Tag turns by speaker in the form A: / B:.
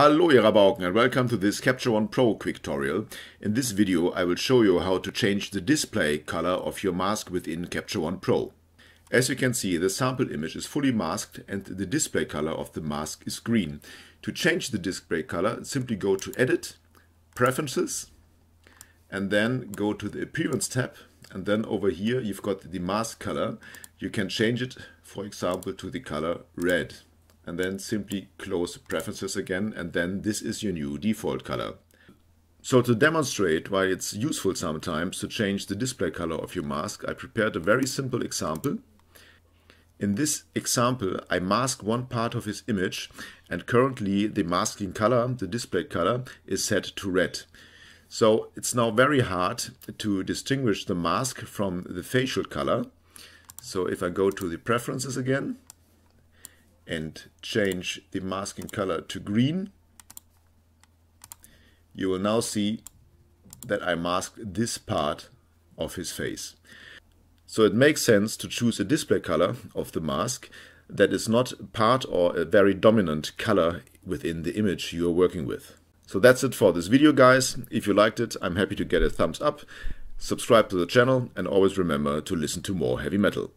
A: Hello Rabaoken and welcome to this Capture One Pro quick tutorial. In this video I will show you how to change the display color of your mask within Capture One Pro. As you can see the sample image is fully masked and the display color of the mask is green. To change the display color simply go to Edit, Preferences and then go to the Appearance tab and then over here you've got the mask color. You can change it for example to the color red and then simply close preferences again and then this is your new default color. So to demonstrate why it's useful sometimes to change the display color of your mask, I prepared a very simple example. In this example, I mask one part of his image and currently the masking color, the display color, is set to red. So it's now very hard to distinguish the mask from the facial color. So if I go to the preferences again, and change the masking color to green, you will now see that I masked this part of his face. So it makes sense to choose a display color of the mask that is not part or a very dominant color within the image you are working with. So that's it for this video guys. If you liked it, I'm happy to get a thumbs up. Subscribe to the channel and always remember to listen to more heavy metal.